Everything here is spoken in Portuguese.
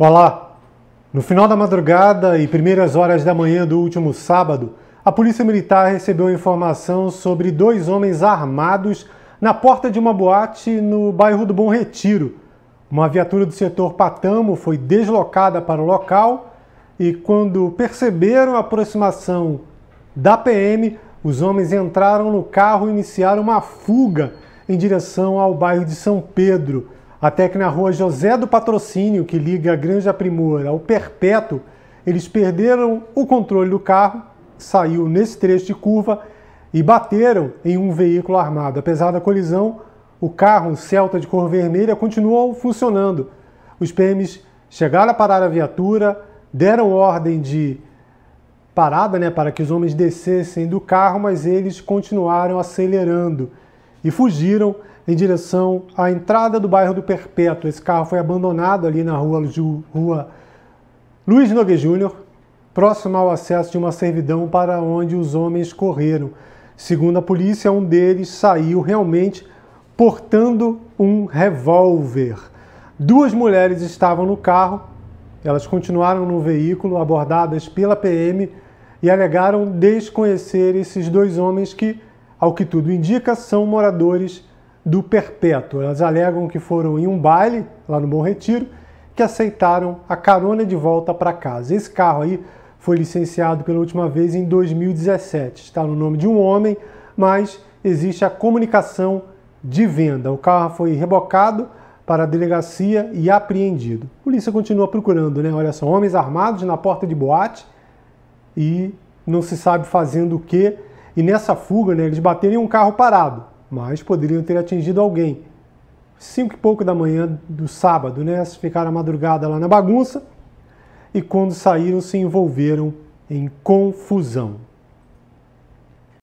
Olá! No final da madrugada e primeiras horas da manhã do último sábado, a Polícia Militar recebeu informação sobre dois homens armados na porta de uma boate no bairro do Bom Retiro. Uma viatura do setor Patamo foi deslocada para o local e, quando perceberam a aproximação da PM, os homens entraram no carro e iniciaram uma fuga em direção ao bairro de São Pedro. Até que na rua José do Patrocínio, que liga a Granja Primor ao Perpétuo, eles perderam o controle do carro, saiu nesse trecho de curva e bateram em um veículo armado. Apesar da colisão, o carro, um Celta de cor vermelha, continuou funcionando. Os PMs chegaram a parar a viatura, deram ordem de parada né, para que os homens descessem do carro, mas eles continuaram acelerando e fugiram em direção à entrada do bairro do Perpétuo. Esse carro foi abandonado ali na rua, rua Luiz Nogue Júnior, próximo ao acesso de uma servidão para onde os homens correram. Segundo a polícia, um deles saiu realmente portando um revólver. Duas mulheres estavam no carro, elas continuaram no veículo, abordadas pela PM, e alegaram desconhecer esses dois homens que ao que tudo indica, são moradores do Perpétuo. Elas alegam que foram em um baile, lá no Bom Retiro, que aceitaram a carona de volta para casa. Esse carro aí foi licenciado pela última vez em 2017. Está no nome de um homem, mas existe a comunicação de venda. O carro foi rebocado para a delegacia e apreendido. A polícia continua procurando, né? Olha só, homens armados na porta de boate e não se sabe fazendo o que e nessa fuga né, eles bateram em um carro parado, mas poderiam ter atingido alguém. Cinco e pouco da manhã do sábado, né? Ficaram a madrugada lá na bagunça e quando saíram se envolveram em confusão.